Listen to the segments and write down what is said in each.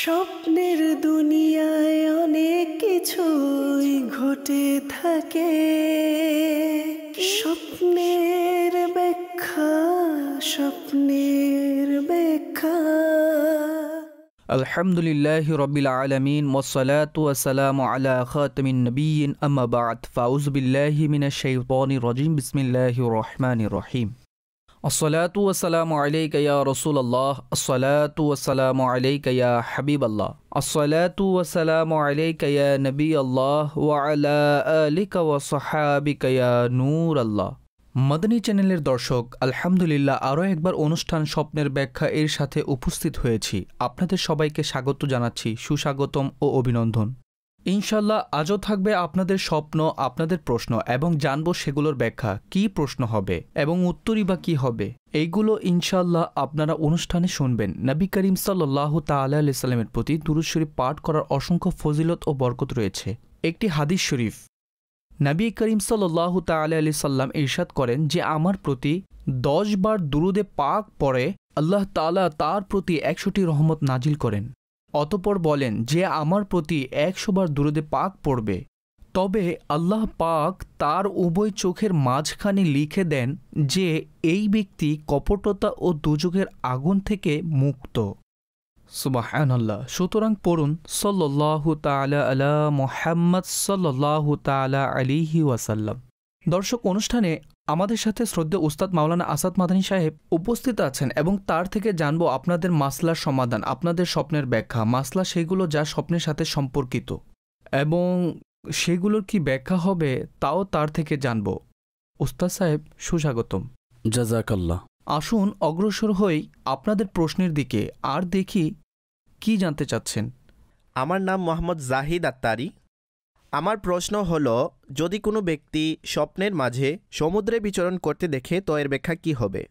স্বপ্নের দুনিয়ায় অনেক কিছুই ঘটে থাকে স্বপ্নের ব্যাখ্যা স্বপ্নের ব্যাখ্যা আলহামদুলিল্লাহ রবিল আলমিন ওসলাত ওয়াসালাম আলা খাতমিন নবীন আম্মাবাদ ফাউজবিল্লাহি মিনা শৈবনি রজিম বিসমিল্লাহ রহমান রহিম আসসালাতু আসসালামু আলাইকা রসুল আল্লাহ আসসালাতু আসসালামু আলাইকা হাবিব আল্লাহ আসসালাতু আসসালামু আলাইকা ইয়া নবী আল্লাহ ওয়ালা আলিকা ওয়া সাহাবিকা নূর আল্লাহ মদনী চ্যানেলের দর্শক আলহামদুলিল্লাহ আরও একবার অনুষ্ঠান স্বপ্নের ব্যাখ্যা এর সাথে উপস্থিত হয়েছি আপনাদের সবাইকে স্বাগত জানাচ্ছি সুস্বাগতম ও অভিনন্দন ইনশাল্লাহ আজও থাকবে আপনাদের স্বপ্ন আপনাদের প্রশ্ন এবং জানব সেগুলোর ব্যাখ্যা কি প্রশ্ন হবে এবং উত্তরই বা কী হবে এইগুলো ইনশাল্লাহ আপনারা অনুষ্ঠানে শুনবেন নবী করিম সাল্লাহ সাল্লামের প্রতি দুরুশ্বরী পাঠ করার অসংখ্য ফজিলত ও বরকত রয়েছে একটি হাদিস শরীফ নবী করিম সাল্লাহ তাল্লাহ সাল্লাম ইরশাদ করেন যে আমার প্রতি দশ বার দুরুদে পাক পরে আল্লাহ তালা তার প্রতি একশোটি রহমত নাজিল করেন অতপর বলেন যে আমার প্রতি একশোবার দূরদে পাক পড়বে তবে আল্লাহ পাক তার উভয় চোখের মাঝখানে লিখে দেন যে এই ব্যক্তি কপটতা ও দুযোগের আগুন থেকে মুক্ত সুবাহান্লাহ সুতরাং পড়ুন সল্লাহু তালা আলা মোহাম্মদ সল্লাহু তালা আলিহি ওয়াসাল্লাম দর্শক অনুষ্ঠানে আমাদের সাথে শ্রদ্ধা উস্তাদ মাওলানা আসাদ মাদানী সাহেব উপস্থিত আছেন এবং তার থেকে জানব আপনাদের মাসলার সমাধান আপনাদের স্বপ্নের ব্যাখ্যা মাসলা সেগুলো যা স্বপ্নের সাথে সম্পর্কিত এবং সেগুলোর কি ব্যাখ্যা হবে তাও তার থেকে জানব উস্তাদ সাহেব সুস্বাগতম জাজাকাল্লা আসুন অগ্রসর হই আপনাদের প্রশ্নের দিকে আর দেখি কি জানতে চাচ্ছেন আমার নাম মোহাম্মদ জাহিদ আত্মারি আমার প্রশ্ন হলো যদি কোনো ব্যক্তি স্বপ্নের মাঝে সমুদ্রে বিচরণ করতে দেখে তো এর ব্যাখ্যা কি হবে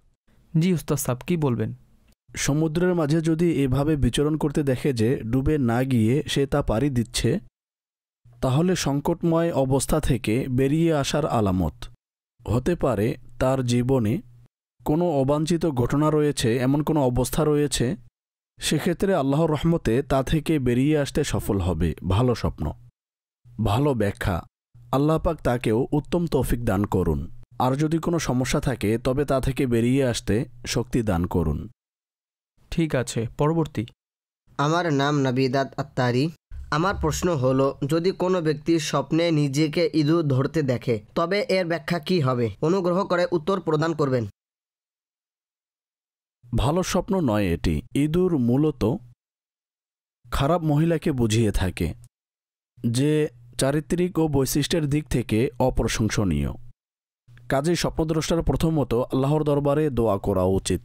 জি উস্তাদ সাব কি বলবেন সমুদ্রের মাঝে যদি এভাবে বিচরণ করতে দেখে যে ডুবে না গিয়ে সে তা পারি দিচ্ছে তাহলে সংকটময় অবস্থা থেকে বেরিয়ে আসার আলামত হতে পারে তার জীবনে কোনো অবাঞ্ছিত ঘটনা রয়েছে এমন কোনো অবস্থা রয়েছে সেক্ষেত্রে আল্লাহর রহমতে তা থেকে বেরিয়ে আসতে সফল হবে ভালো স্বপ্ন ভালো ব্যাখ্যা আল্লাপাক তাকেও উত্তম তৌফিক দান করুন আর যদি কোনো সমস্যা থাকে তবে তা থেকে বেরিয়ে আসতে শক্তি দান করুন ঠিক আছে পরবর্তী আমার নাম নাবিদাত আত্মারি আমার প্রশ্ন হল যদি কোনো ব্যক্তি স্বপ্নে নিজেকে ইঁদুর ধরতে দেখে তবে এর ব্যাখ্যা কি হবে অনুগ্রহ করে উত্তর প্রদান করবেন ভালো স্বপ্ন নয় এটি ইঁদুর মূলত খারাপ মহিলাকে বুঝিয়ে থাকে যে চারিত্রিক ও বৈশিষ্ট্যের দিক থেকে অপ্রশংসনীয় কাজে স্বপ্নদ্রষ্টার প্রথমত আল্লাহর দরবারে দোয়া করা উচিত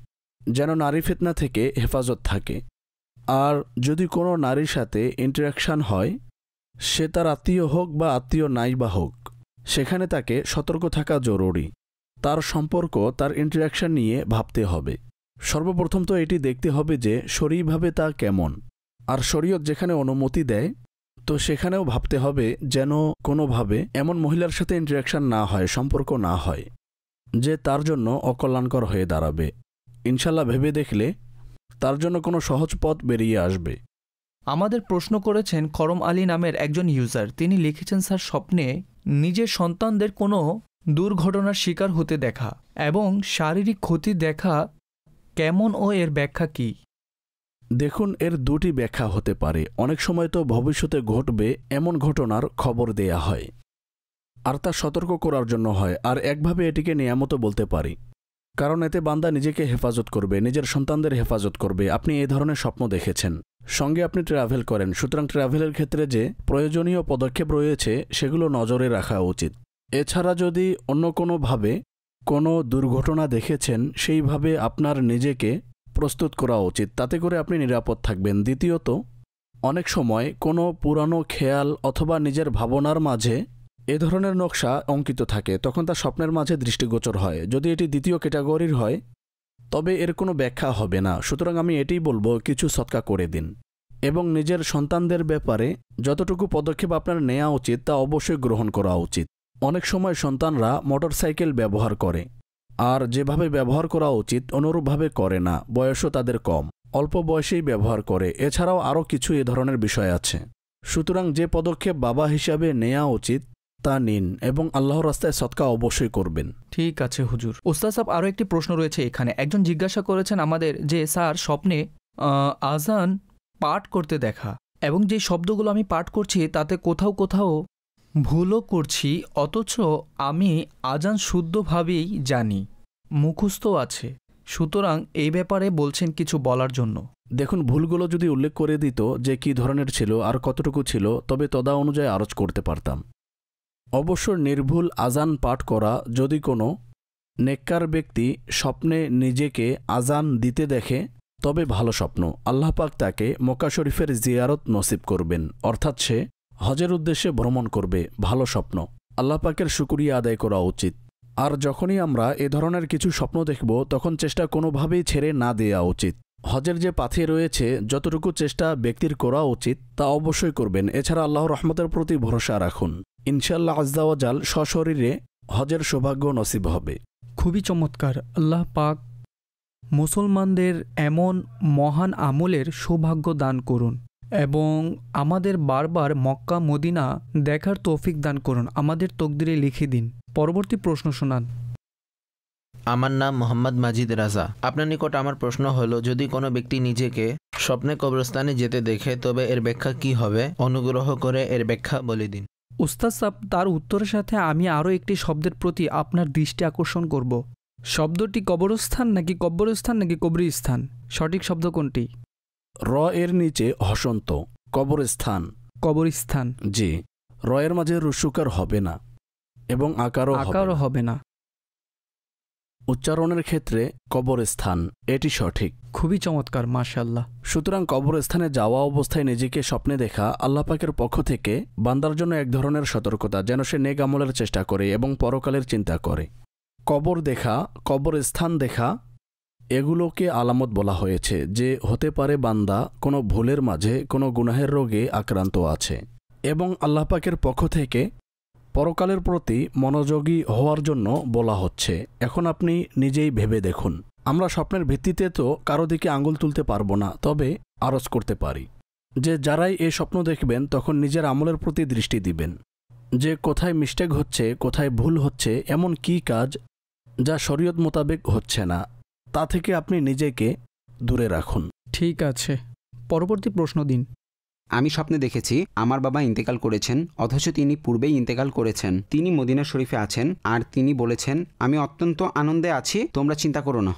যেন নারী ফিতনা থেকে হেফাজত থাকে আর যদি কোনো নারীর সাথে ইন্টারাকশান হয় সে তার আত্মীয় হোক বা আত্মীয় নাই বা হোক সেখানে তাকে সতর্ক থাকা জরুরি তার সম্পর্ক তার ইন্টারাকশান নিয়ে ভাবতে হবে সর্বপ্রথম তো এটি দেখতে হবে যে শরীরভাবে তা কেমন আর শরীয়ত যেখানে অনুমতি দেয় তো সেখানেও ভাবতে হবে যেন কোনোভাবে এমন মহিলার সাথে ইন্টারাকশান না হয় সম্পর্ক না হয় যে তার জন্য অকল্যাণকর হয়ে দাঁড়াবে ইনশাল্লাহ ভেবে দেখলে তার জন্য কোনো সহজ পথ বেরিয়ে আসবে আমাদের প্রশ্ন করেছেন করম আলী নামের একজন ইউজার তিনি লিখেছেন স্যার স্বপ্নে নিজের সন্তানদের কোনো দুর্ঘটনার শিকার হতে দেখা এবং শারীরিক ক্ষতি দেখা কেমন ও এর ব্যাখ্যা কী দেখুন এর দুটি ব্যাখ্যা হতে পারে অনেক সময় তো ভবিষ্যতে ঘটবে এমন ঘটনার খবর দেয়া হয় আর তা সতর্ক করার জন্য হয় আর একভাবে এটিকে নিয়ামত বলতে পারি কারণ এতে বান্দা নিজেকে হেফাজত করবে নিজের সন্তানদের হেফাজত করবে আপনি এ ধরনের স্বপ্ন দেখেছেন সঙ্গে আপনি ট্রাভেল করেন সুতরাং ট্রাভেলের ক্ষেত্রে যে প্রয়োজনীয় পদক্ষেপ রয়েছে সেগুলো নজরে রাখা উচিত এছাড়া যদি অন্য কোনোভাবে কোনো দুর্ঘটনা দেখেছেন সেইভাবে আপনার নিজেকে প্রস্তুত করা উচিত তাতে করে আপনি নিরাপদ থাকবেন দ্বিতীয়ত অনেক সময় কোনো পুরানো খেয়াল অথবা নিজের ভাবনার মাঝে এ ধরনের নকশা অঙ্কিত থাকে তখন তা স্বপ্নের মাঝে দৃষ্টিগোচর হয় যদি এটি দ্বিতীয় ক্যাটাগরির হয় তবে এর কোনো ব্যাখ্যা হবে না সুতরাং আমি এটাই বলবো কিছু সৎকা করে দিন এবং নিজের সন্তানদের ব্যাপারে যতটুকু পদক্ষেপ আপনার নেওয়া উচিত তা অবশ্যই গ্রহণ করা উচিত অনেক সময় সন্তানরা মোটরসাইকেল ব্যবহার করে আর যেভাবে ব্যবহার করা উচিত অনুরূপভাবে করে না বয়সও তাদের কম অল্প বয়সেই ব্যবহার করে এছাড়াও আরও কিছু এ ধরনের বিষয় আছে সুতরাং যে পদক্ষেপ বাবা হিসাবে নেওয়া উচিত তা নিন এবং আল্লাহর রাস্তায় সৎকা অবশ্যই করবেন ঠিক আছে হুজুর ওস্তাদ সাহেব আরও একটি প্রশ্ন রয়েছে এখানে একজন জিজ্ঞাসা করেছেন আমাদের যে স্যার স্বপ্নে আজান পাঠ করতে দেখা এবং যে শব্দগুলো আমি পাঠ করছি তাতে কোথাও কোথাও ভুলও করছি অথচ আমি আজান শুদ্ধভাবেই জানি মুখস্থ আছে সুতরাং এই ব্যাপারে বলছেন কিছু বলার জন্য দেখুন ভুলগুলো যদি উল্লেখ করে দিত যে কি ধরনের ছিল আর কতটুকু ছিল তবে তদা অনুযায়ী আরজ করতে পারতাম অবশ্য নির্ভুল আজান পাঠ করা যদি কোনো নেককার ব্যক্তি স্বপ্নে নিজেকে আজান দিতে দেখে তবে ভালো স্বপ্ন আল্লাপাক তাকে মক্কা শরীফের জিয়ারত নসিব করবেন অর্থাৎ সে হজের উদ্দেশ্যে ভ্রমণ করবে ভালো স্বপ্ন আল্লাপাকের শুকুরিয়া আদায় করা উচিত আর যখনই আমরা এ ধরনের কিছু স্বপ্ন দেখব তখন চেষ্টা কোনোভাবেই ছেড়ে না দেয়া উচিত হজের যে পাথে রয়েছে যতটুকু চেষ্টা ব্যক্তির করা উচিত তা অবশ্যই করবেন এছাড়া আল্লাহ রহমতের প্রতি ভরসা রাখুন ইনশাল্লাহ আজদাওয়াজাল সশরীরে হজের সৌভাগ্য নসিব হবে খুবই চমৎকার আল্লাহ পাক মুসলমানদের এমন মহান আমলের সৌভাগ্য দান করুন এবং আমাদের বারবার মক্কা মদিনা দেখার তৌফিক দান করুন আমাদের তকদিরে লিখে দিন পরবর্তী প্রশ্ন শোনান আমার নাম মোহাম্মদ মাজিদ রাজা আপনার নিকট আমার প্রশ্ন হলো যদি কোনো ব্যক্তি নিজেকে স্বপ্নে কবরস্থানে যেতে দেখে তবে এর ব্যাখ্যা কি হবে অনুগ্রহ করে এর ব্যাখ্যা বলে দিন উস্তাদ সাহ তার উত্তরের সাথে আমি আরও একটি শব্দের প্রতি আপনার দৃষ্টি আকর্ষণ করব শব্দটি কবরস্থান নাকি কবরস্থান নাকি কবরস্থান সঠিক শব্দ কোনটি র এর নিচে হসন্ত কবরস্থান কবরস্থান জি র এর মাঝে রুসুকার হবে না এবং আকারও আকারও হবে না উচ্চারণের ক্ষেত্রে কবরস্থান এটি সঠিক খুবই চমৎকার মাশাল্লাহ সুতরাং কবরস্থানে যাওয়া অবস্থায় নিজেকে স্বপ্নে দেখা আল্লাপাকের পক্ষ থেকে বান্দার জন্য এক ধরনের সতর্কতা যেন সে নেক আমলের চেষ্টা করে এবং পরকালের চিন্তা করে কবর দেখা কবরস্থান দেখা এগুলোকে আলামত বলা হয়েছে যে হতে পারে বান্দা কোনো ভুলের মাঝে কোনো গুনাহের রোগে আক্রান্ত আছে এবং আল্লাপাকের পক্ষ থেকে পরকালের প্রতি মনোযোগী হওয়ার জন্য বলা হচ্ছে এখন আপনি নিজেই ভেবে দেখুন আমরা স্বপ্নের ভিত্তিতে তো কারো দিকে আঙুল তুলতে পারবো না তবে আরজ করতে পারি যে যারাই এই স্বপ্ন দেখবেন তখন নিজের আমলের প্রতি দৃষ্টি দিবেন যে কোথায় মিস্টেক হচ্ছে কোথায় ভুল হচ্ছে এমন কি কাজ যা শরীয়ত মোতাবেক হচ্ছে না তা থেকে আপনি নিজেকে দূরে রাখুন ঠিক আছে পরবর্তী প্রশ্ন দিন আমি স্বপ্নে দেখেছি আমার বাবা ইন্তেকাল করেছেন অথচ তিনি পূর্বেই ইন্তেকাল করেছেন তিনি মদিনা শরীফে আছেন আর তিনি বলেছেন আমি অত্যন্ত আনন্দে আছি তোমরা চিন্তা করো না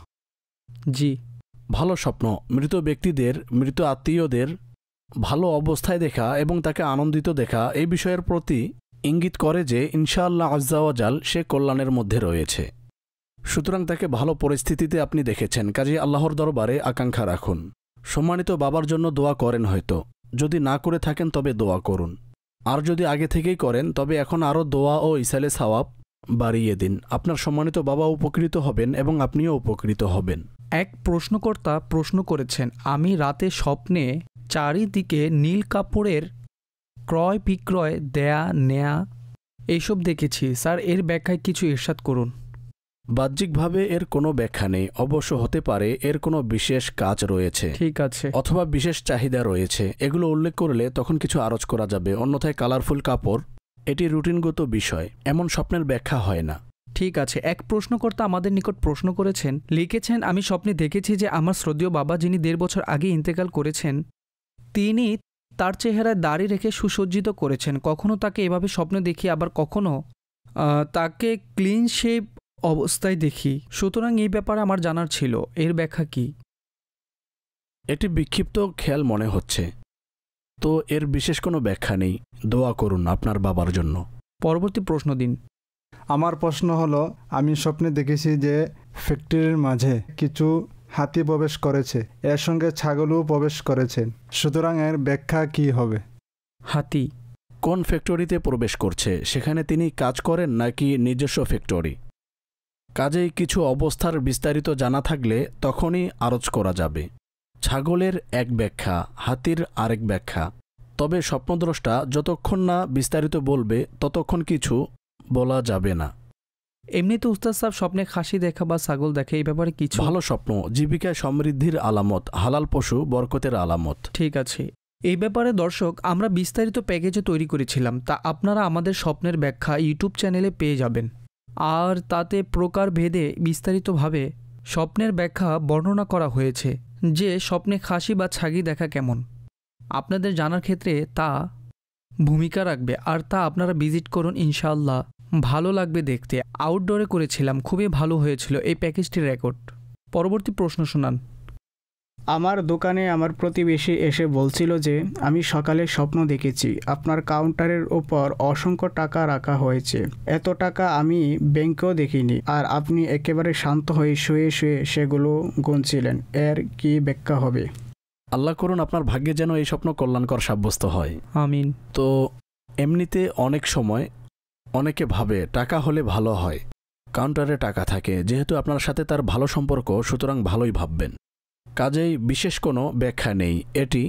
জি ভালো স্বপ্ন মৃত ব্যক্তিদের মৃত আত্মীয়দের ভালো অবস্থায় দেখা এবং তাকে আনন্দিত দেখা এই বিষয়ের প্রতি ইঙ্গিত করে যে ইনশাআল্লাহ আজ্জাওয়াজাল সে কল্যাণের মধ্যে রয়েছে সুতরাং তাকে ভালো পরিস্থিতিতে আপনি দেখেছেন কাজে আল্লাহর দরবারে আকাঙ্ক্ষা রাখুন সম্মানিত বাবার জন্য দোয়া করেন হয়তো যদি না করে থাকেন তবে দোয়া করুন আর যদি আগে থেকেই করেন তবে এখন আরও দোয়া ও ইসালে সাওয়াব বাড়িয়ে দিন আপনার সম্মানিত বাবা উপকৃত হবেন এবং আপনিও উপকৃত হবেন এক প্রশ্নকর্তা প্রশ্ন করেছেন আমি রাতে স্বপ্নে চারিদিকে নীল কাপড়ের ক্রয় বিক্রয় দেয়া নেয়া এইসব দেখেছি স্যার এর ব্যাখ্যায় কিছু এরশাদ করুন বাহ্যিকভাবে এর কোনো ব্যাখ্যা নেই অবশ্য হতে পারে এর কোনো বিশেষ কাজ রয়েছে ঠিক আছে অথবা বিশেষ চাহিদা রয়েছে এগুলো উল্লেখ করলে তখন কিছু আরজ করা যাবে অন্যথায় কালারফুল কাপড় এটি রুটিনগত বিষয় এমন স্বপ্নের ব্যাখ্যা হয় না ঠিক আছে এক প্রশ্নকর্তা আমাদের নিকট প্রশ্ন করেছেন লিখেছেন আমি স্বপ্নে দেখেছি যে আমার শ্রদ্ধীয় বাবা যিনি দেড় বছর আগে ইন্তেকাল করেছেন তিনি তার চেহারায় দাড়ি রেখে সুসজ্জিত করেছেন কখনো তাকে এভাবে স্বপ্নে দেখি আবার কখনো তাকে ক্লিন শেপ অবস্থায় দেখি সুতরাং এই ব্যাপারে আমার জানার ছিল এর ব্যাখ্যা কি এটি বিক্ষিপ্ত খেয়াল মনে হচ্ছে তো এর বিশেষ কোনো ব্যাখ্যা নেই দোয়া করুন আপনার বাবার জন্য পরবর্তী প্রশ্ন দিন আমার প্রশ্ন হলো আমি স্বপ্নে দেখেছি যে ফ্যাক্টরির মাঝে কিছু হাতি প্রবেশ করেছে এর সঙ্গে ছাগলও প্রবেশ করেছে সুতরাং এর ব্যাখ্যা কি হবে হাতি কোন ফ্যাক্টরিতে প্রবেশ করছে সেখানে তিনি কাজ করেন নাকি নিজস্ব ফ্যাক্টরি কাজেই কিছু অবস্থার বিস্তারিত জানা থাকলে তখনই আরজ করা যাবে ছাগলের এক ব্যাখ্যা হাতির আরেক ব্যাখ্যা তবে স্বপ্নদ্রষ্টা যতক্ষণ না বিস্তারিত বলবে ততক্ষণ কিছু বলা যাবে না এমনিতে উস্তাদ সাহেব স্বপ্নে খাসি দেখা বা ছাগল দেখে এই ব্যাপারে কিছু ভালো স্বপ্ন জীবিকায় সমৃদ্ধির আলামত হালাল পশু বরকতের আলামত ঠিক আছে এই ব্যাপারে দর্শক আমরা বিস্তারিত প্যাকেজে তৈরি করেছিলাম তা আপনারা আমাদের স্বপ্নের ব্যাখ্যা ইউটিউব চ্যানেলে পেয়ে যাবেন আর তাতে প্রকার ভেদে বিস্তারিতভাবে স্বপ্নের ব্যাখ্যা বর্ণনা করা হয়েছে যে স্বপ্নে খাসি বা ছাগি দেখা কেমন আপনাদের জানার ক্ষেত্রে তা ভূমিকা রাখবে আর তা আপনারা ভিজিট করুন ইনশাল্লাহ ভালো লাগবে দেখতে আউটডোরে করেছিলাম খুবই ভালো হয়েছিল এই প্যাকেজটির রেকর্ড পরবর্তী প্রশ্ন শোনান আমার দোকানে আমার প্রতিবেশী এসে বলছিল যে আমি সকালে স্বপ্ন দেখেছি আপনার কাউন্টারের ওপর অসংখ্য টাকা রাখা হয়েছে এত টাকা আমি ব্যাংকেও দেখিনি আর আপনি একেবারে শান্ত হয়ে শুয়ে শুয়ে সেগুলো গুনছিলেন এর কি ব্যাখ্যা হবে আল্লাহ করুন আপনার ভাগ্যে যেন এই স্বপ্ন কল্যাণকর সাব্যস্ত হয় আমিন তো এমনিতে অনেক সময় অনেকে ভাবে টাকা হলে ভালো হয় কাউন্টারে টাকা থাকে যেহেতু আপনার সাথে তার ভালো সম্পর্ক সুতরাং ভালোই ভাববেন কাজেই বিশেষ কোনো ব্যাখ্যা নেই এটি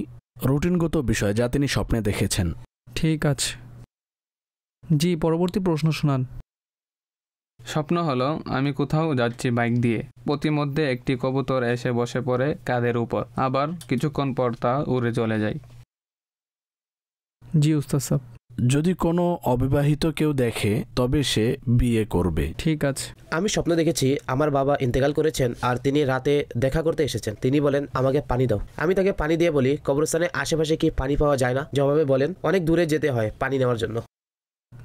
রুটিনগত বিষয় যা তিনি স্বপ্নে দেখেছেন ঠিক আছে জি পরবর্তী প্রশ্ন শোনান স্বপ্ন হলো আমি কোথাও যাচ্ছি বাইক দিয়ে প্রতিমধ্যে একটি কবুতর এসে বসে পড়ে কাদের উপর আবার কিছুক্ষণ পর তা উড়ে চলে যায় জি উস্তাদ সাহেব যদি কোনো অবিবাহিত কেউ দেখে তবে সে বিয়ে করবে ঠিক আছে আমি স্বপ্ন দেখেছি আমার বাবা ইন্তেকাল করেছেন আর তিনি রাতে দেখা করতে এসেছেন তিনি বলেন আমাকে পানি দাও আমি তাকে পানি দিয়ে বলি কবরস্থানের আশেপাশে কি পানি পাওয়া যায় না জবাবে বলেন অনেক দূরে যেতে হয় পানি নেওয়ার জন্য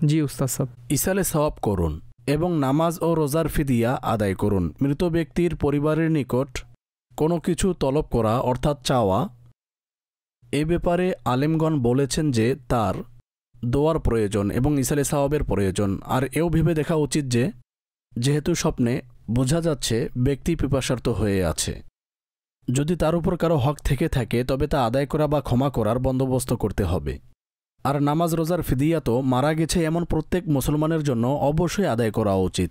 জি উস্তাদ সাহেব ইসালে সওয়াব করুন এবং নামাজ ও রোজার ফিদিয়া আদায় করুন মৃত ব্যক্তির পরিবারের নিকট কোনো কিছু তলব করা অর্থাৎ চাওয়া এ ব্যাপারে আলেমগণ বলেছেন যে তার দোয়ার প্রয়োজন এবং ইসালে সাহাবের প্রয়োজন আর এও ভেবে দেখা উচিত যে যেহেতু স্বপ্নে বোঝা যাচ্ছে ব্যক্তি পিপাসার্থ হয়ে আছে যদি তার উপর কারো হক থেকে থাকে তবে তা আদায় করা বা ক্ষমা করার বন্দোবস্ত করতে হবে আর নামাজ রোজার ফিদিয়া তো মারা গেছে এমন প্রত্যেক মুসলমানের জন্য অবশ্যই আদায় করা উচিত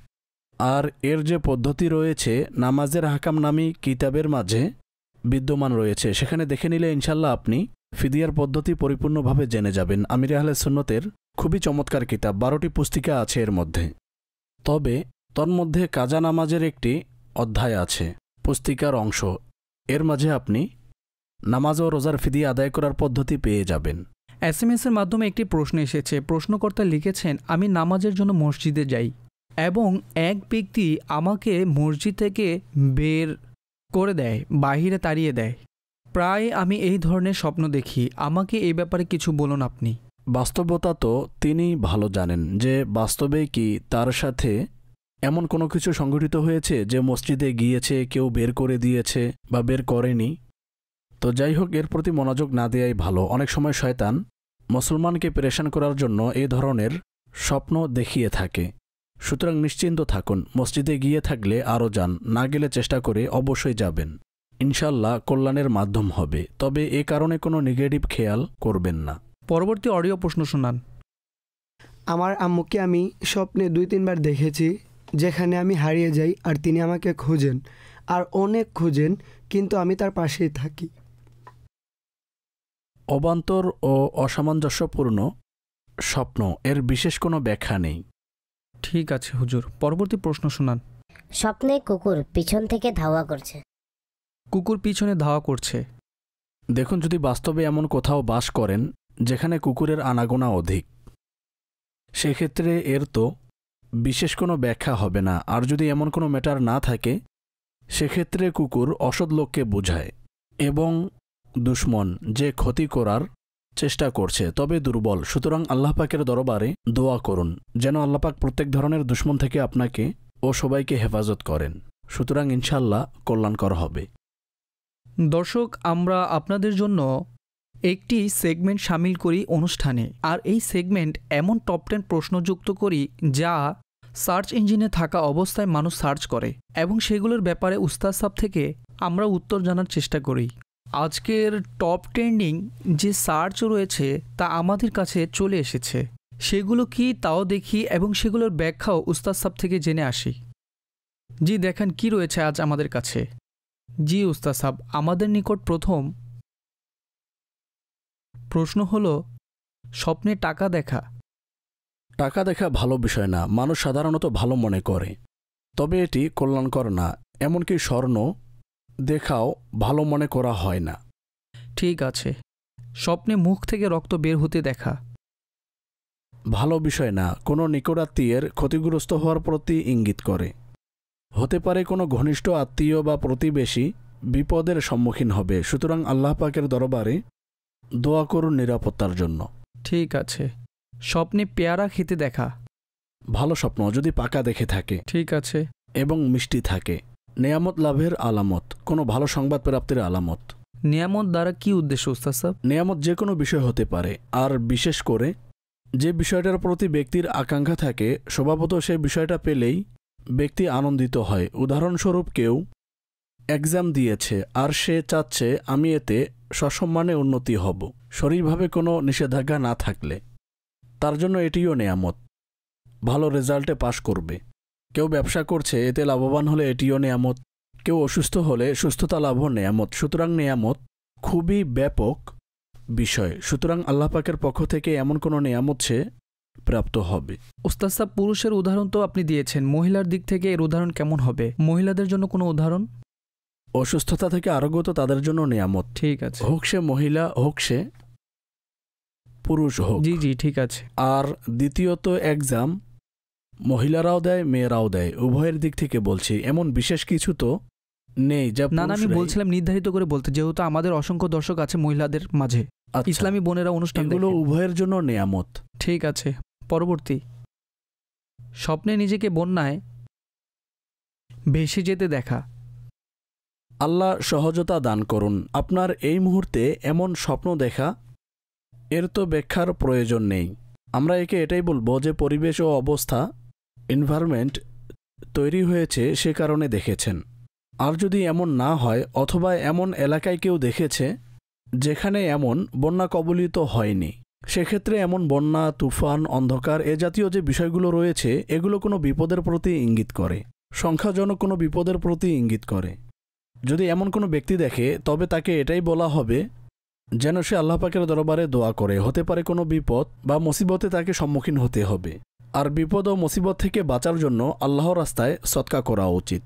আর এর যে পদ্ধতি রয়েছে নামাজের হাকাম নামি কিতাবের মাঝে বিদ্যমান রয়েছে সেখানে দেখে নিলে ইনশাল্লাহ আপনি ফিদিয়ার পদ্ধতি পরিপূর্ণভাবে জেনে যাবেন আমির আহলে সুন্নতের খুবই চমৎকার কিতাব বারোটি পুস্তিকা আছে এর মধ্যে তবে তন্মধ্যে কাজা নামাজের একটি অধ্যায় আছে পুস্তিকার অংশ এর মাঝে আপনি নামাজ ও রোজার ফিদিয়া আদায় করার পদ্ধতি পেয়ে যাবেন এস এম এর মাধ্যমে একটি প্রশ্ন এসেছে প্রশ্নকর্তা লিখেছেন আমি নামাজের জন্য মসজিদে যাই এবং এক ব্যক্তি আমাকে মসজিদ থেকে বের করে দেয় বাহিরে তাড়িয়ে দেয় প্রায় আমি এই ধরনের স্বপ্ন দেখি আমাকে এই ব্যাপারে কিছু বলুন আপনি বাস্তবতা তো তিনি ভালো জানেন যে বাস্তবে কি তার সাথে এমন কোনো কিছু সংঘটিত হয়েছে যে মসজিদে গিয়েছে কেউ বের করে দিয়েছে বা বের করেনি তো যাই হোক এর প্রতি মনোযোগ না দেয়াই ভালো অনেক সময় শয়তান মুসলমানকে প্রেশান করার জন্য এ ধরনের স্বপ্ন দেখিয়ে থাকে সুতরাং নিশ্চিন্ত থাকুন মসজিদে গিয়ে থাকলে আরও যান না গেলে চেষ্টা করে অবশ্যই যাবেন ইনশাল্লাহ কল্যাণের মাধ্যম হবে তবে এ কারণে কোনো নেগেটিভ খেয়াল করবেন না পরবর্তী অডিও প্রশ্ন শোনান আমার আম্মুকে আমি স্বপ্নে দুই তিনবার দেখেছি যেখানে আমি হারিয়ে যাই আর তিনি আমাকে খোঁজেন আর অনেক খোঁজেন কিন্তু আমি তার পাশেই থাকি অবান্তর ও অসামঞ্জস্যপূর্ণ স্বপ্ন এর বিশেষ কোনো ব্যাখ্যা নেই ঠিক আছে হুজুর পরবর্তী প্রশ্ন শোনান স্বপ্নে কুকুর পিছন থেকে ধাওয়া করছে কুকুর পিছনে ধাওয়া করছে দেখুন যদি বাস্তবে এমন কোথাও বাস করেন যেখানে কুকুরের আনাগোনা অধিক সেক্ষেত্রে এর তো বিশেষ কোনো ব্যাখ্যা হবে না আর যদি এমন কোনো ম্যাটার না থাকে সেক্ষেত্রে কুকুর অসৎ লোককে বোঝায় এবং দুশ্মন যে ক্ষতি করার চেষ্টা করছে তবে দুর্বল সুতরাং আল্লাপাকের দরবারে দোয়া করুন যেন আল্লাপাক প্রত্যেক ধরনের দুশ্মন থেকে আপনাকে ও সবাইকে হেফাজত করেন সুতরাং ইনশাল্লাহ কল্যাণকর হবে দর্শক আমরা আপনাদের জন্য একটি সেগমেন্ট সামিল করি অনুষ্ঠানে আর এই সেগমেন্ট এমন টপ টেন প্রশ্নযুক্ত করি যা সার্চ ইঞ্জিনে থাকা অবস্থায় মানুষ সার্চ করে এবং সেগুলোর ব্যাপারে উস্তাদ সাহ থেকে আমরা উত্তর জানার চেষ্টা করি আজকের টপ ট্রেন্ডিং যে সার্চ রয়েছে তা আমাদের কাছে চলে এসেছে সেগুলো কি তাও দেখি এবং সেগুলোর ব্যাখ্যাও উস্তাদ সাহ থেকে জেনে আসি জি দেখেন কি রয়েছে আজ আমাদের কাছে জি উস্তা সাহ আমাদের নিকট প্রথম প্রশ্ন হল স্বপ্নে টাকা দেখা টাকা দেখা ভালো বিষয় না মানুষ সাধারণত ভালো মনে করে তবে এটি কল্যাণকর না এমনকি স্বর্ণ দেখাও ভালো মনে করা হয় না ঠিক আছে স্বপ্নে মুখ থেকে রক্ত বের হতে দেখা ভালো বিষয় না কোনো নিকটাত্মীয়ের ক্ষতিগ্রস্ত হওয়ার প্রতি ইঙ্গিত করে হতে পারে কোনো ঘনিষ্ঠ আত্মীয় বা প্রতিবেশী বিপদের সম্মুখীন হবে সুতরাং আল্লাহ পাকের দরবারে দোয়া করুন নিরাপত্তার জন্য ঠিক আছে স্বপ্নে পেয়ারা খেতে দেখা ভালো স্বপ্ন যদি পাকা দেখে থাকে ঠিক আছে এবং মিষ্টি থাকে নিয়ামত লাভের আলামত কোনো ভালো সংবাদ প্রাপ্তির আলামত নিয়ামত দ্বারা কি উদ্দেশ্য উস্তাদ সাহেব নিয়ামত যে কোনো বিষয় হতে পারে আর বিশেষ করে যে বিষয়টার প্রতি ব্যক্তির আকাঙ্ক্ষা থাকে স্বভাবত সেই বিষয়টা পেলেই ব্যক্তি আনন্দিত হয় উদাহরণস্বরূপ কেউ এক্সাম দিয়েছে আর সে চাচ্ছে আমি এতে সসম্মানে উন্নতি হব শরীরভাবে কোনো নিষেধাজ্ঞা না থাকলে তার জন্য এটিও নেয়ামত ভালো রেজাল্টে পাশ করবে কেউ ব্যবসা করছে এতে লাভবান হলে এটিও নেয়ামত কেউ অসুস্থ হলে সুস্থতা লাভ নেয়ামত সুতরাং নেয়ামত খুবই ব্যাপক বিষয় সুতরাং আল্লাপাকের পক্ষ থেকে এমন কোনো নেয়ামত সে প্রাপ্ত হবে ওস্তাদ সাহ পুরুষের উদাহরণ তো আপনি দিয়েছেন মহিলার দিক থেকে এর উদাহরণ কেমন হবে মহিলাদের জন্য কোনো উদাহরণ অসুস্থতা থেকে আরোগ্য তো তাদের জন্য নিয়ামত ঠিক আছে হোক সে মহিলা হোক সে পুরুষ হোক জি জি ঠিক আছে আর দ্বিতীয়ত এক্সাম মহিলারাও দেয় মেয়েরাও দেয় উভয়ের দিক থেকে বলছি এমন বিশেষ কিছু তো নেই যা না আমি বলছিলাম নির্ধারিত করে বলতে যেহেতু আমাদের অসংখ্য দর্শক আছে মহিলাদের মাঝে আচ্ছা। ইসলামী বোনেরা অনুষ্ঠানগুলো উভয়ের জন্য নিয়ামত ঠিক আছে পরবর্তী স্বপ্নে নিজেকে বন্যায় ভেসে যেতে দেখা আল্লাহ সহজতা দান করুন আপনার এই মুহূর্তে এমন স্বপ্ন দেখা এর তো ব্যাখ্যার প্রয়োজন নেই আমরা একে এটাই বলবো যে পরিবেশ ও অবস্থা এনভায়রনমেন্ট তৈরি হয়েছে সে কারণে দেখেছেন আর যদি এমন না হয় অথবা এমন এলাকায় কেউ দেখেছে যেখানে এমন বন্যা কবলিত হয়নি সেক্ষেত্রে এমন বন্যা তুফান অন্ধকার এ জাতীয় যে বিষয়গুলো রয়েছে এগুলো কোনো বিপদের প্রতি ইঙ্গিত করে সংখ্যাজনক কোনো বিপদের প্রতি ইঙ্গিত করে যদি এমন কোনো ব্যক্তি দেখে তবে তাকে এটাই বলা হবে যেন সে আল্লাহ পাকের দরবারে দোয়া করে হতে পারে কোনো বিপদ বা মুসিবতে তাকে সম্মুখীন হতে হবে আর বিপদ ও মুসিবত থেকে বাঁচার জন্য আল্লাহ রাস্তায় সৎকা করা উচিত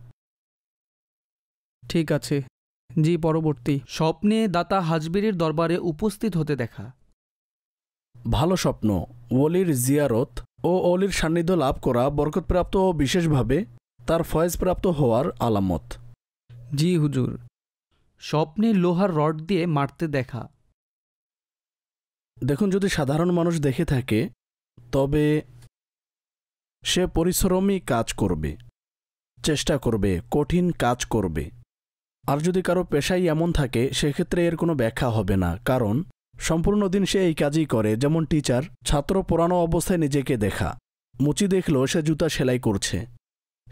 ঠিক আছে জি পরবর্তী স্বপ্নে দাতা হাজবিরির দরবারে উপস্থিত হতে দেখা ভালো স্বপ্ন ওলির জিয়ারত ও অলির সান্নিধ্য লাভ করা বরকতপ্রাপ্ত ও বিশেষভাবে তার ফয়েজপ্রাপ্ত হওয়ার আলামত জি হুজুর স্বপ্নে লোহার রড দিয়ে মারতে দেখা দেখুন যদি সাধারণ মানুষ দেখে থাকে তবে সে পরিশ্রমী কাজ করবে চেষ্টা করবে কঠিন কাজ করবে আর যদি কারো পেশাই এমন থাকে সেক্ষেত্রে এর কোনো ব্যাখ্যা হবে না কারণ সম্পূর্ণ দিন সে এই কাজই করে যেমন টিচার ছাত্র পড়ানো অবস্থায় নিজেকে দেখা মুচি দেখল সে জুতা সেলাই করছে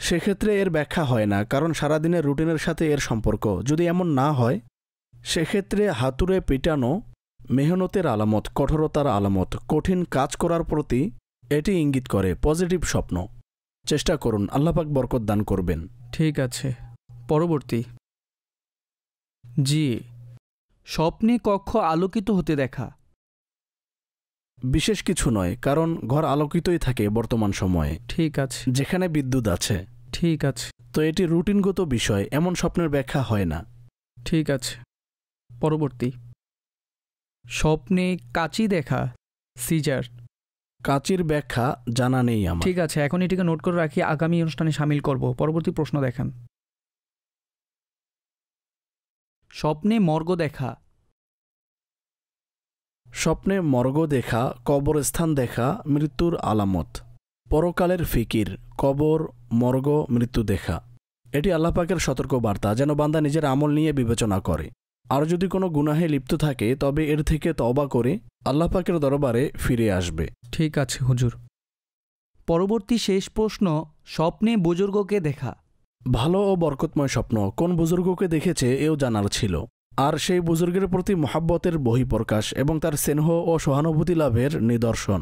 সেক্ষেত্রে এর ব্যাখ্যা হয় না কারণ সারাদিনের রুটিনের সাথে এর সম্পর্ক যদি এমন না হয় সেক্ষেত্রে হাতুড়ে পিটানো মেহনতের আলামত কঠোরতার আলামত কঠিন কাজ করার প্রতি এটি ইঙ্গিত করে পজিটিভ স্বপ্ন চেষ্টা করুন আল্লাপাক বরকত দান করবেন ঠিক আছে পরবর্তী জি স্বপ্নে কক্ষ আলোকিত হতে দেখা বিশেষ কিছু নয় কারণ ঘর আলোকিতই থাকে বর্তমান সময়ে ঠিক আছে যেখানে বিদ্যুৎ আছে ঠিক আছে তো এটি রুটিনগত বিষয় এমন স্বপ্নের ব্যাখ্যা হয় না ঠিক আছে পরবর্তী স্বপ্নে কাচি দেখা সিজার কাচির ব্যাখ্যা জানা নেই আমার ঠিক আছে এখন এটিকে নোট করে রাখি আগামী অনুষ্ঠানে সামিল করব পরবর্তী প্রশ্ন দেখান স্বপ্নে মর্গ দেখা স্বপ্নে মর্গ দেখা কবরস্থান দেখা মৃত্যুর আলামত পরকালের ফিকির কবর মর্গ মৃত্যু দেখা এটি আল্লাপাকের সতর্ক বার্তা যেন বান্দা নিজের আমল নিয়ে বিবেচনা করে আর যদি কোনো গুনাহে লিপ্ত থাকে তবে এর থেকে তবা করে আল্লাপাকের দরবারে ফিরে আসবে ঠিক আছে হুজুর পরবর্তী শেষ প্রশ্ন স্বপ্নে বুজুর্গকে দেখা ভালো ও বরকতময় স্বপ্ন কোন বুজুর্গকে দেখেছে এও জানার ছিল আর সেই বুজুর্গের প্রতি মহাব্বতের বহিঃপ্রকাশ এবং তার স্নেহ ও সহানুভূতি লাভের নিদর্শন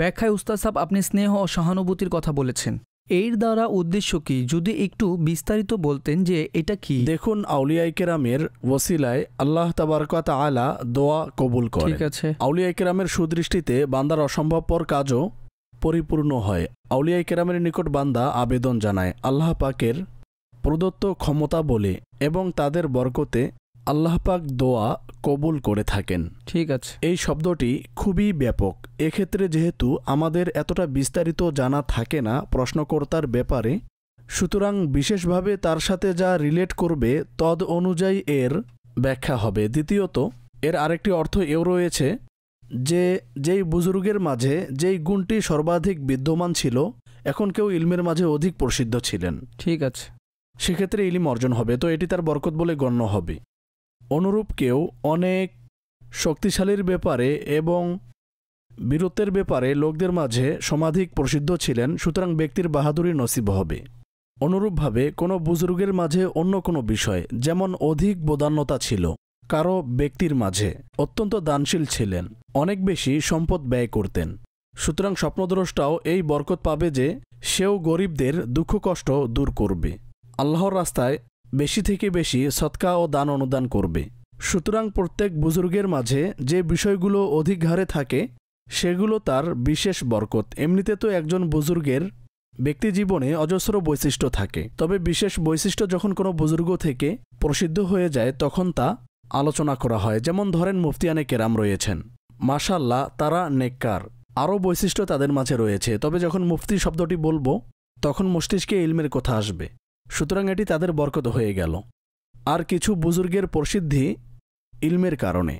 ব্যাখ্যায় সাহ আপনি স্নেহ ও সহানুভূতির কথা বলেছেন এর দ্বারা উদ্দেশ্য কি যদি একটু বিস্তারিত বলতেন যে এটা কি দেখুন আউলিয়া কেরামের ওসিলায় আল্লাহ তাবারকাত আলা দোয়া কবুল করে ঠিক আছে আউলিয়া কেরামের সুদৃষ্টিতে বান্দার অসম্ভবপর কাজও পরিপূর্ণ হয় আউলিয়াই কেরামের নিকট বান্দা আবেদন জানায় আল্লাহ পাকের প্রদত্ত ক্ষমতা বলে এবং তাদের বরকতে আল্লাহ পাক দোয়া কবুল করে থাকেন ঠিক আছে এই শব্দটি খুবই ব্যাপক এক্ষেত্রে যেহেতু আমাদের এতটা বিস্তারিত জানা থাকে না প্রশ্নকর্তার ব্যাপারে সুতরাং বিশেষভাবে তার সাথে যা রিলেট করবে তদ অনুযায়ী এর ব্যাখ্যা হবে দ্বিতীয়ত এর আরেকটি অর্থ এও রয়েছে যে যেই বুজুর্গের মাঝে যেই গুণটি সর্বাধিক বিদ্যমান ছিল এখন কেউ ইলমের মাঝে অধিক প্রসিদ্ধ ছিলেন ঠিক আছে সেক্ষেত্রে ইলিম অর্জন হবে তো এটি তার বরকত বলে গণ্য হবে অনুরূপ কেউ অনেক শক্তিশালীর ব্যাপারে এবং বীরত্বের ব্যাপারে লোকদের মাঝে সমাধিক প্রসিদ্ধ ছিলেন সুতরাং ব্যক্তির বাহাদুরি নসিব হবে অনুরূপভাবে কোনো বুজুর্গের মাঝে অন্য কোনো বিষয় যেমন অধিক বোধান্যতা ছিল কারো ব্যক্তির মাঝে অত্যন্ত দানশীল ছিলেন অনেক বেশি সম্পদ ব্যয় করতেন সুতরাং স্বপ্নদ্রষ্টাও এই বরকত পাবে যে সেও গরিবদের দুঃখ কষ্ট দূর করবে আল্লাহর রাস্তায় বেশি থেকে বেশি সৎকা ও দান অনুদান করবে সুতরাং প্রত্যেক বুজুর্গের মাঝে যে বিষয়গুলো অধিক ঘাড়ে থাকে সেগুলো তার বিশেষ বরকত এমনিতে তো একজন বুজুর্গের ব্যক্তি জীবনে অজস্র বৈশিষ্ট্য থাকে তবে বিশেষ বৈশিষ্ট্য যখন কোনো বুজুর্গ থেকে প্রসিদ্ধ হয়ে যায় তখন তা আলোচনা করা হয় যেমন ধরেন মুফতিয়ানে কেরাম রয়েছেন মাশাল্লাহ তারা নেককার আরও বৈশিষ্ট্য তাদের মাঝে রয়েছে তবে যখন মুফতি শব্দটি বলবো তখন মস্তিষ্কে ইলমের কথা আসবে সুতরাং এটি তাদের বরকত হয়ে গেল আর কিছু বুজুর্গের প্রসিদ্ধি ইলমের কারণে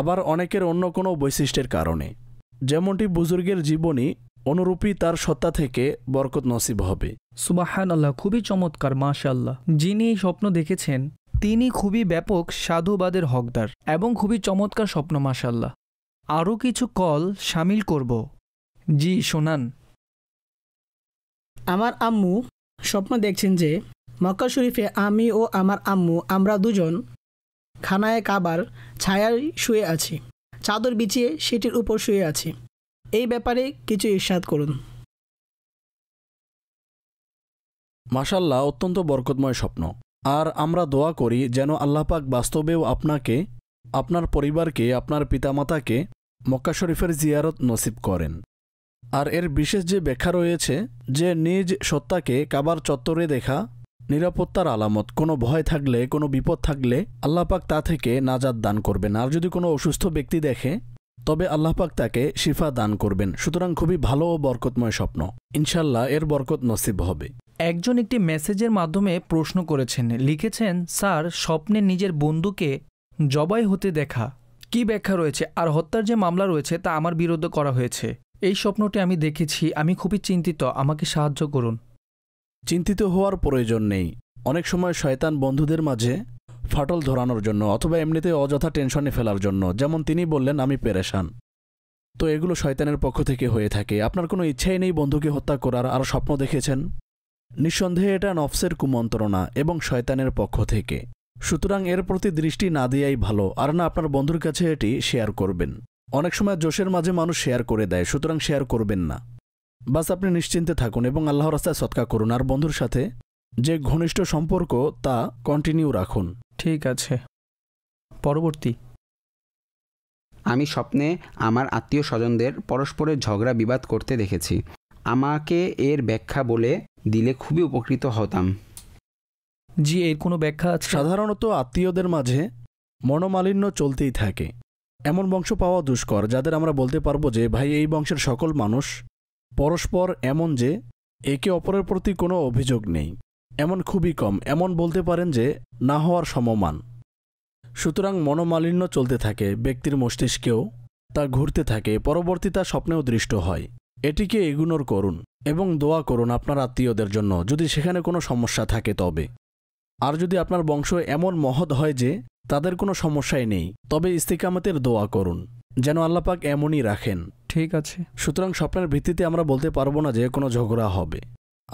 আবার অনেকের অন্য কোনো বৈশিষ্ট্যের কারণে যেমনটি বুজুর্গের জীবনী অনুরূপী তার সত্তা থেকে বরকত নসিব হবে সুবাহান আল্লাহ খুবই চমৎকার মাশাল্লাহ যিনি এই স্বপ্ন দেখেছেন তিনি খুবই ব্যাপক সাধুবাদের হকদার এবং খুবই চমৎকার স্বপ্ন মাসাল্লাহ আরও কিছু কল সামিল করব জি শোনান আমার আম্মু স্বপ্ন দেখছেন যে মক্কা শরীফে আমি ও আমার আম্মু আমরা দুজন খানায় কাবার ছায়ায় শুয়ে আছি চাদর বিছিয়ে সেটির উপর শুয়ে আছি এই ব্যাপারে কিছু ইস্বাদ করুন মাসাল্লাহ অত্যন্ত বরকতময় স্বপ্ন আর আমরা দোয়া করি যেন আল্লাপাক বাস্তবেও আপনাকে আপনার পরিবারকে আপনার পিতামাতাকে মক্কা শরীফের জিয়ারত নসিব করেন আর এর বিশেষ যে ব্যাখ্যা রয়েছে যে নিজ সত্তাকে কাবার চত্বরে দেখা নিরাপত্তার আলামত কোনো ভয় থাকলে কোনো বিপদ থাকলে আল্লাপাক তা থেকে নাজাদ দান করবেন আর যদি কোনো অসুস্থ ব্যক্তি দেখে তবে আল্লাপাক তাকে শিফা দান করবেন সুতরাং খুবই ভালো ও বরকতময় স্বপ্ন ইনশাল্লাহ এর বরকত নসিব হবে একজন একটি মেসেজের মাধ্যমে প্রশ্ন করেছেন লিখেছেন স্যার স্বপ্নে নিজের বন্ধুকে জবাই হতে দেখা কি ব্যাখ্যা রয়েছে আর হত্যার যে মামলা রয়েছে তা আমার বিরুদ্ধে করা হয়েছে এই স্বপ্নটি আমি দেখেছি আমি খুবই চিন্তিত আমাকে সাহায্য করুন চিন্তিত হওয়ার প্রয়োজন নেই অনেক সময় শয়তান বন্ধুদের মাঝে ফাটল ধরানোর জন্য অথবা এমনিতে অযথা টেনশনে ফেলার জন্য যেমন তিনি বললেন আমি পেরেশান তো এগুলো শয়তানের পক্ষ থেকে হয়ে থাকে আপনার কোনো ইচ্ছাই নেই বন্ধুকে হত্যা করার আর স্বপ্ন দেখেছেন নিঃসন্দেহে এটা নফসের কুমন্ত্রণা এবং শয়তানের পক্ষ থেকে সুতরাং এর প্রতি দৃষ্টি না দেওয়াই ভালো আর না আপনার বন্ধুর কাছে এটি শেয়ার করবেন অনেক সময় জোশের মাঝে মানুষ শেয়ার করে দেয় সুতরাং শেয়ার করবেন না বাস আপনি নিশ্চিন্তে থাকুন এবং আল্লাহ রাস্তায় সৎকা করুন আর বন্ধুর সাথে যে ঘনিষ্ঠ সম্পর্ক তা কন্টিনিউ রাখুন ঠিক আছে পরবর্তী আমি স্বপ্নে আমার আত্মীয় স্বজনদের পরস্পরের ঝগড়া বিবাদ করতে দেখেছি আমাকে এর ব্যাখ্যা বলে দিলে খুবই উপকৃত হতাম জি এর কোনো ব্যাখ্যা আছে সাধারণত আত্মীয়দের মাঝে মনোমালিন্য চলতেই থাকে এমন বংশ পাওয়া দুষ্কর যাদের আমরা বলতে পারবো যে ভাই এই বংশের সকল মানুষ পরস্পর এমন যে একে অপরের প্রতি কোনো অভিযোগ নেই এমন খুবই কম এমন বলতে পারেন যে না হওয়ার সমমান সুতরাং মনোমালিন্য চলতে থাকে ব্যক্তির মস্তিষ্কেও তা ঘুরতে থাকে পরবর্তী তা স্বপ্নেও দৃষ্ট হয় এটিকে এগুনোর করুন এবং দোয়া করুন আপনার আত্মীয়দের জন্য যদি সেখানে কোনো সমস্যা থাকে তবে আর যদি আপনার বংশ এমন মহৎ হয় যে তাদের কোনো সমস্যাই নেই তবে ইস্তিকামতের দোয়া করুন যেন আল্লাপাক এমনই রাখেন ঠিক আছে সুতরাং স্বপ্নের ভিত্তিতে আমরা বলতে পারবো না যে কোনো ঝগড়া হবে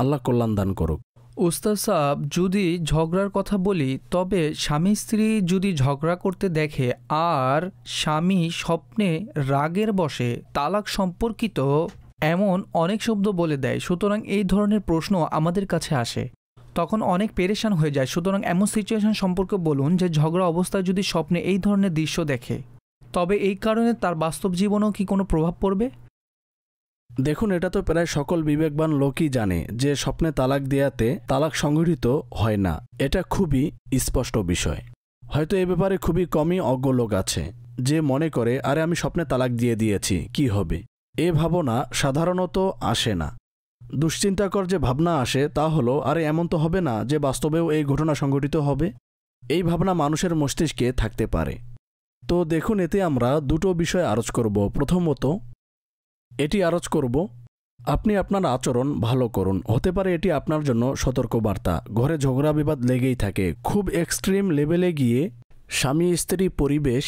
আল্লাহ কল্যাণ দান করুক উস্তাদ সাহাব যদি ঝগড়ার কথা বলি তবে স্বামী স্ত্রী যদি ঝগড়া করতে দেখে আর স্বামী স্বপ্নে রাগের বসে তালাক সম্পর্কিত এমন অনেক শব্দ বলে দেয় সুতরাং এই ধরনের প্রশ্ন আমাদের কাছে আসে তখন অনেক পেরেশান হয়ে যায় সুতরাং এমন সিচুয়েশন সম্পর্কে বলুন যে ঝগড়া অবস্থায় যদি স্বপ্নে এই ধরনের দৃশ্য দেখে তবে এই কারণে তার বাস্তব জীবনেও কি কোনো প্রভাব পড়বে দেখুন এটা তো প্রায় সকল বিবেকবান লোকই জানে যে স্বপ্নে তালাক দেয়াতে তালাক সংঘটিত হয় না এটা খুবই স্পষ্ট বিষয় হয়তো এ ব্যাপারে খুবই কমই অজ্ঞ লোক আছে যে মনে করে আরে আমি স্বপ্নে তালাক দিয়ে দিয়েছি কি হবে এ ভাবনা সাধারণত আসে না দুশ্চিন্তাকর যে ভাবনা আসে তা হলো আরে এমন তো হবে না যে বাস্তবেও এই ঘটনা সংঘটিত হবে এই ভাবনা মানুষের মস্তিষ্কে থাকতে পারে তো দেখুন এতে আমরা দুটো বিষয় আরজ করব প্রথমত এটি আরজ করব আপনি আপনার আচরণ ভালো করুন হতে পারে এটি আপনার জন্য সতর্কবার্তা ঘরে ঝগড়া বিবাদ লেগেই থাকে খুব এক্সট্রিম লেভেলে গিয়ে স্বামী স্ত্রী পরিবেশ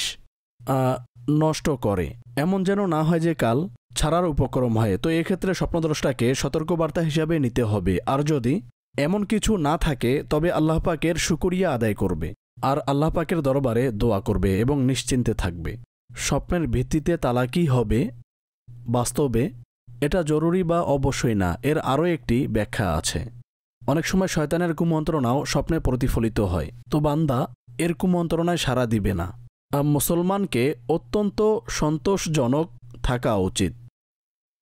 নষ্ট করে এমন যেন না হয় যে কাল ছাড়ার উপক্রম হয় তো এক্ষেত্রে স্বপ্নদ্রষ্টাকে সতর্কবার্তা হিসাবে নিতে হবে আর যদি এমন কিছু না থাকে তবে আল্লাহ পাকের সুকুরিয়া আদায় করবে আর আল্লাহ পাকের দরবারে দোয়া করবে এবং নিশ্চিন্তে থাকবে স্বপ্নের ভিত্তিতে তালাকি হবে বাস্তবে এটা জরুরি বা অবশ্যই না এর আরও একটি ব্যাখ্যা আছে অনেক সময় শয়তানের কুমন্ত্রণাও স্বপ্নে প্রতিফলিত হয় তো বান্দা এর কুমন্ত্রণায় সাড়া দিবে না মুসলমানকে অত্যন্ত সন্তোষজনক থাকা উচিত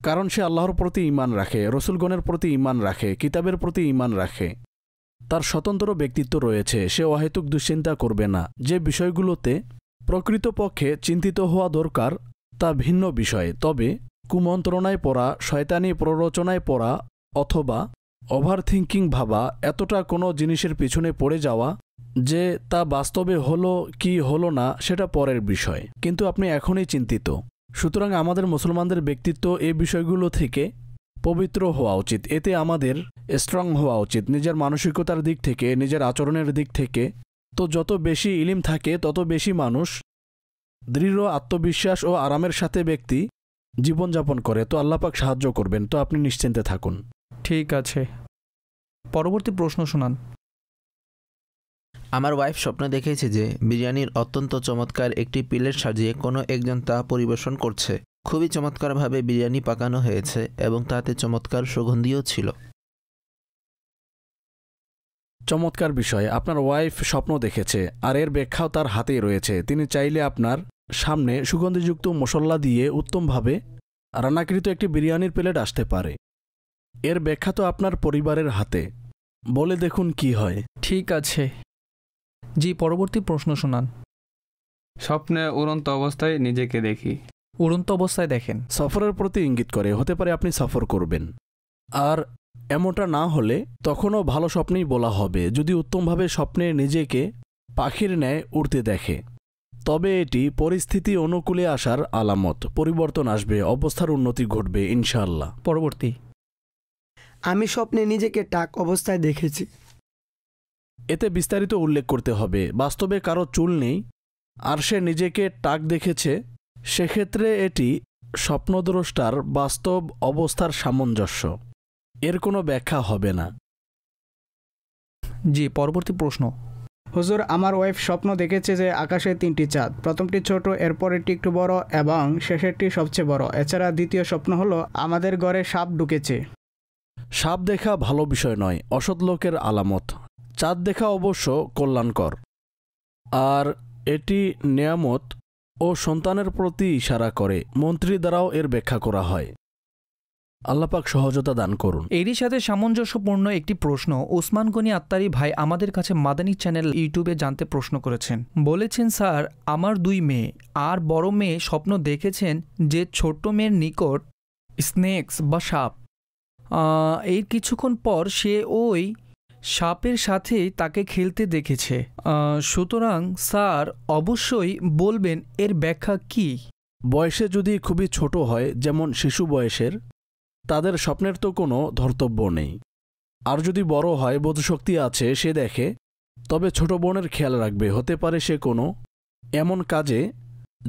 কারণ সে আল্লাহর প্রতি ইমান রাখে রসুলগণের প্রতি ইমান রাখে কিতাবের প্রতি ইমান রাখে তার স্বতন্ত্র ব্যক্তিত্ব রয়েছে সে অহেতুক দুশ্চিন্তা করবে না যে বিষয়গুলোতে প্রকৃতপক্ষে চিন্তিত হওয়া দরকার তা ভিন্ন বিষয় তবে কুমন্ত্রণায় পড়া শয়তানি প্ররোচনায় পড়া অথবা ওভার থিঙ্কিং ভাবা এতটা কোনো জিনিসের পিছনে পড়ে যাওয়া যে তা বাস্তবে হলো কি হলো না সেটা পরের বিষয় কিন্তু আপনি এখনই চিন্তিত সুতরাং আমাদের মুসলমানদের ব্যক্তিত্ব এ বিষয়গুলো থেকে পবিত্র হওয়া উচিত এতে আমাদের স্ট্রং হওয়া উচিত নিজের মানসিকতার দিক থেকে নিজের আচরণের দিক থেকে তো যত বেশি ইলিম থাকে তত বেশি মানুষ দৃঢ় আত্মবিশ্বাস ও আরামের সাথে ব্যক্তি জীবনযাপন করে তো আল্লাপাক সাহায্য করবেন তো আপনি নিশ্চিন্তে থাকুন ঠিক আছে পরবর্তী প্রশ্ন শোনান আমার ওয়াইফ স্বপ্ন দেখেছে যে বিরিয়ানির অত্যন্ত চমৎকার একটি প্লেট সাজিয়ে কোনো একজন তা পরিবেশন করছে খুবই চমৎকারভাবে বিরিয়ানি পাকানো হয়েছে এবং তাতে চমৎকার সুগন্ধিও ছিল চমৎকার বিষয় আপনার ওয়াইফ স্বপ্ন দেখেছে আর এর ব্যাখ্যাও তার হাতেই রয়েছে তিনি চাইলে আপনার সামনে সুগন্ধিযুক্ত মশলা দিয়ে উত্তমভাবে রান্নাকৃত একটি বিরিয়ানির প্লেট আসতে পারে এর ব্যাখ্যা তো আপনার পরিবারের হাতে বলে দেখুন কি হয় ঠিক আছে জি পরবর্তী প্রশ্ন শোনান স্বপ্নে উড়ন্ত অবস্থায় নিজেকে দেখি উড়ন্ত অবস্থায় দেখেন সফরের প্রতি ইঙ্গিত করে হতে পারে আপনি সফর করবেন আর এমনটা না হলে তখনও ভালো স্বপ্নেই বলা হবে যদি উত্তমভাবে স্বপ্নে নিজেকে পাখির ন্যায় উড়তে দেখে তবে এটি পরিস্থিতি অনুকূলে আসার আলামত পরিবর্তন আসবে অবস্থার উন্নতি ঘটবে ইনশাল্লাহ পরবর্তী আমি স্বপ্নে নিজেকে টাক অবস্থায় দেখেছি এতে বিস্তারিত উল্লেখ করতে হবে বাস্তবে কারো চুল নেই আর সে নিজেকে টাক দেখেছে সেক্ষেত্রে এটি স্বপ্নদ্রষ্টার বাস্তব অবস্থার সামঞ্জস্য এর কোনো ব্যাখ্যা হবে না জি পরবর্তী প্রশ্ন হুজুর আমার ওয়াইফ স্বপ্ন দেখেছে যে আকাশে তিনটি চাঁদ প্রথমটি ছোট এটি একটু বড় এবং শেষেরটি সবচেয়ে বড় এছাড়া দ্বিতীয় স্বপ্ন হল আমাদের ঘরে সাপ ঢুকেছে সাপ দেখা ভালো বিষয় নয় অসৎ লোকের আলামত চাঁদ দেখা অবশ্য কল্যাণকর আর এটি নিয়ামত ও সন্তানের প্রতি ইশারা করে মন্ত্রী দ্বারাও এর ব্যাখ্যা করা হয় আল্লাপাক সহজতা দান করুন এরই সাথে সামঞ্জস্যপূর্ণ একটি প্রশ্ন ওসমান গনি আত্মারি ভাই আমাদের কাছে মাদানী চ্যানেল ইউটিউবে জানতে প্রশ্ন করেছেন বলেছেন স্যার আমার দুই মেয়ে আর বড় মেয়ে স্বপ্ন দেখেছেন যে ছোট্ট মেয়ের নিকট স্নেক্স বা সাপ এর কিছুক্ষণ পর সে ওই সাপের সাথেই তাকে খেলতে দেখেছে সুতরাং স্যার অবশ্যই বলবেন এর ব্যাখ্যা কি বয়সে যদি খুবই ছোট হয় যেমন শিশু বয়সের তাদের স্বপ্নের তো কোনো ধর্তব্য নেই আর যদি বড় হয় বোধশক্তি আছে সে দেখে তবে ছোট বোনের খেয়াল রাখবে হতে পারে সে কোনো এমন কাজে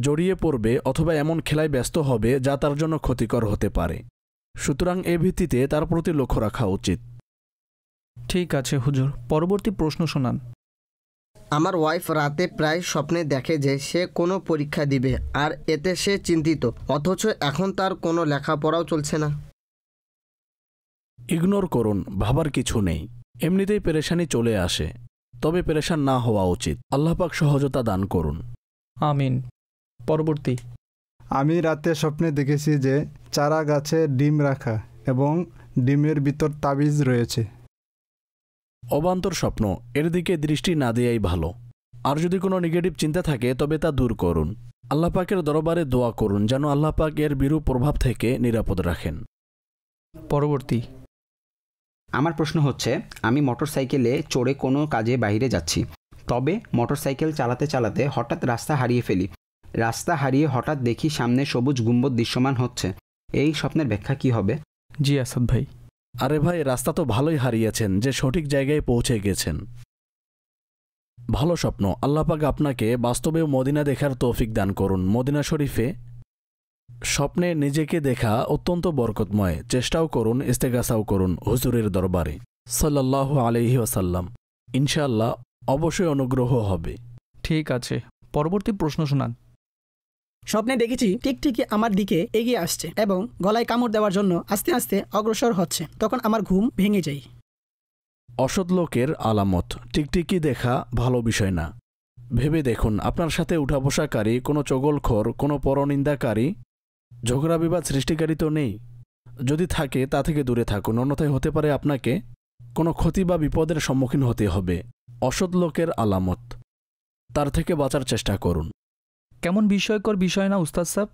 জড়িয়ে পড়বে অথবা এমন খেলায় ব্যস্ত হবে যা তার জন্য ক্ষতিকর হতে পারে সুতরাং এ ভিত্তিতে তার প্রতি লক্ষ্য রাখা উচিত ঠিক আছে হুজুর পরবর্তী প্রশ্ন শোনান আমার ওয়াইফ রাতে প্রায় স্বপ্নে দেখে যে সে কোনো পরীক্ষা দিবে আর এতে সে চিন্তিত অথচ এখন তার কোনো লেখাপড়াও চলছে না ইগনোর করুন ভাবার কিছু নেই এমনিতেই পেরেশানি চলে আসে তবে পেরেশান না হওয়া উচিত আল্লাপাক সহজতা দান করুন আমিন পরবর্তী আমি রাতে স্বপ্নে দেখেছি যে চারা গাছে ডিম রাখা এবং ডিমের ভিতর তাবিজ রয়েছে অবান্তর স্বপ্ন এর দিকে দৃষ্টি না দেয়াই ভালো আর যদি কোনো নেগেটিভ চিন্তা থাকে তবে তা দূর করুন আল্লাপাকের দরবারে দোয়া করুন যেন আল্লাপাক এর বিরূপ প্রভাব থেকে নিরাপদ রাখেন পরবর্তী আমার প্রশ্ন হচ্ছে আমি মোটরসাইকেলে চড়ে কোনো কাজে বাইরে যাচ্ছি তবে মোটরসাইকেল চালাতে চালাতে হঠাৎ রাস্তা হারিয়ে ফেলি রাস্তা হারিয়ে হঠাৎ দেখি সামনে সবুজ গুম্বদ দৃশ্যমান হচ্ছে এই স্বপ্নের ব্যাখ্যা কি হবে জি আসাদ ভাই আরে ভাই রাস্তা তো ভালোই হারিয়েছেন যে সঠিক জায়গায় পৌঁছে গেছেন ভালো স্বপ্ন আল্লাপাক আপনাকে বাস্তবেও মদিনা দেখার তৌফিক দান করুন মদিনা শরীফে স্বপ্নে নিজেকে দেখা অত্যন্ত বরকতময় চেষ্টাও করুন ইস্তেগাসাও করুন হুজুরের দরবারে সাল্লাহ আলহি ওসাল্লাম ইনশাল্লাহ অবশ্যই অনুগ্রহ হবে ঠিক আছে পরবর্তী প্রশ্ন শোনান স্বপ্নে দেখেছি টিকটিকি আমার দিকে এগিয়ে আসছে এবং গলায় কামড় দেওয়ার জন্য আস্তে আস্তে অগ্রসর হচ্ছে তখন আমার ঘুম ভেঙে যায় অসৎ লোকের আলামত টিকটিকি দেখা ভালো বিষয় না ভেবে দেখুন আপনার সাথে উঠা বসাকারী কোনো চগলখর কোনো পরনিন্দাকারী ঝগড়া বিবাদ সৃষ্টিকারী তো নেই যদি থাকে তা থেকে দূরে থাকুন অন্যথায় হতে পারে আপনাকে কোনো ক্ষতি বা বিপদের সম্মুখীন হতে হবে অসৎ লোকের আলামত তার থেকে বাঁচার চেষ্টা করুন কেমন বিষয়কর বিষয় না উস্তাদ সাহেব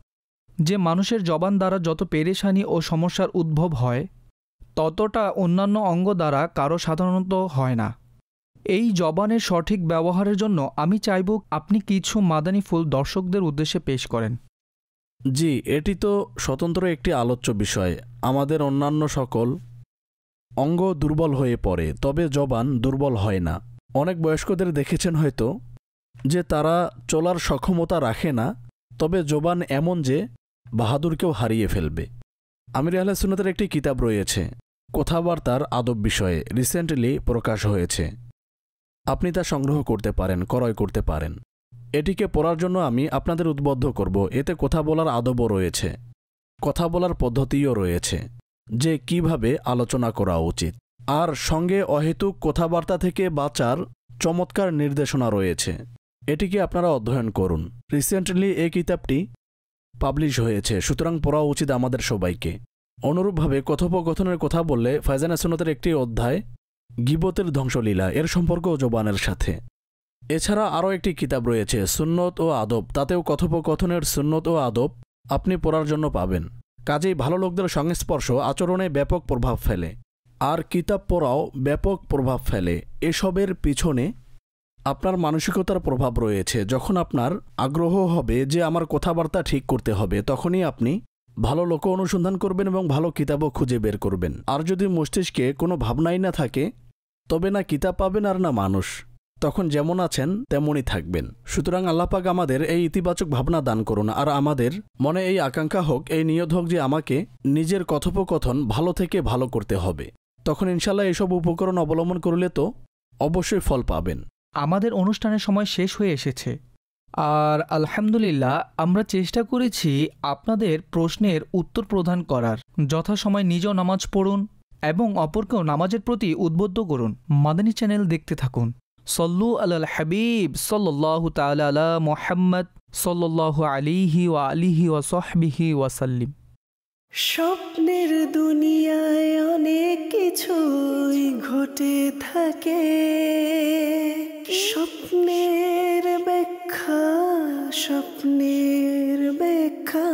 যে মানুষের জবান দ্বারা যত পেরেশানি ও সমস্যার উদ্ভব হয় ততটা অন্যান্য অঙ্গ দ্বারা কারো সাধারণত হয় না এই জবানের সঠিক ব্যবহারের জন্য আমি চাইব আপনি কিছু মাদানি ফুল দর্শকদের উদ্দেশ্যে পেশ করেন জি এটি তো স্বতন্ত্র একটি আলোচ্য বিষয় আমাদের অন্যান্য সকল অঙ্গ দুর্বল হয়ে পড়ে তবে জবান দুর্বল হয় না অনেক বয়স্কদের দেখেছেন হয়তো যে তারা চলার সক্ষমতা রাখে না তবে জোবান এমন যে বাহাদুরকেও হারিয়ে ফেলবে আমির আহলে সুনাতের একটি কিতাব রয়েছে কথাবার্তার আদব বিষয়ে রিসেন্টলি প্রকাশ হয়েছে আপনি তা সংগ্রহ করতে পারেন ক্রয় করতে পারেন এটিকে পড়ার জন্য আমি আপনাদের উদ্বুদ্ধ করব এতে কথা বলার আদবও রয়েছে কথা বলার পদ্ধতিও রয়েছে যে কিভাবে আলোচনা করা উচিত আর সঙ্গে অহেতুক কথাবার্তা থেকে বাঁচার চমৎকার নির্দেশনা রয়েছে এটিকে আপনারা অধ্যয়ন করুন রিসেন্টলি এই কিতাবটি পাবলিশ হয়েছে সুতরাং পড়া উচিত আমাদের সবাইকে অনুরূপভাবে কথোপকথনের কথা বললে ফাইজান সুনতের একটি অধ্যায় গিবতের ধ্বংসলীলা এর সম্পর্ক জবানের সাথে এছাড়া আরও একটি কিতাব রয়েছে সুন্নত ও আদব তাতেও কথোপকথনের সুন্নত ও আদব আপনি পড়ার জন্য পাবেন কাজেই ভালো লোকদের সংস্পর্শ আচরণে ব্যাপক প্রভাব ফেলে আর কিতাব পড়াও ব্যাপক প্রভাব ফেলে এসবের পিছনে আপনার মানসিকতার প্রভাব রয়েছে যখন আপনার আগ্রহ হবে যে আমার কথাবার্তা ঠিক করতে হবে তখনই আপনি ভালো লোক অনুসন্ধান করবেন এবং ভালো কিতাবও খুঁজে বের করবেন আর যদি মস্তিষ্কে কোনো ভাবনাই না থাকে তবে না কিতাব পাবেন আর না মানুষ তখন যেমন আছেন তেমনই থাকবেন সুতরাং আল্লাপাক আমাদের এই ইতিবাচক ভাবনা দান করুন আর আমাদের মনে এই আকাঙ্ক্ষা হোক এই নিয়ত হোক যে আমাকে নিজের কথোপকথন ভালো থেকে ভালো করতে হবে তখন ইনশাল্লাহ এসব উপকরণ অবলম্বন করলে তো অবশ্যই ফল পাবেন আমাদের অনুষ্ঠানের সময় শেষ হয়ে এসেছে আর আলহামদুলিল্লাহ আমরা চেষ্টা করেছি আপনাদের প্রশ্নের উত্তর প্রদান করার যথাসময় নিজেও নামাজ পড়ুন এবং অপরকেও নামাজের প্রতি উদ্বুদ্ধ করুন মাদানী চ্যানেল দেখতে থাকুন সল্লু আল হাবিব সল্লু তালা মোহাম্মদ সল্লু আলিহি ওয়া আলিহি ওয়াসহবিহি ওয়াসাল্লিম স্বপ্নের দুনিয়ায় অনেক কিছুই ঘটে থাকে স্বপ্নের ব্যাখ্যা স্বপ্নের ব্যাখ্যা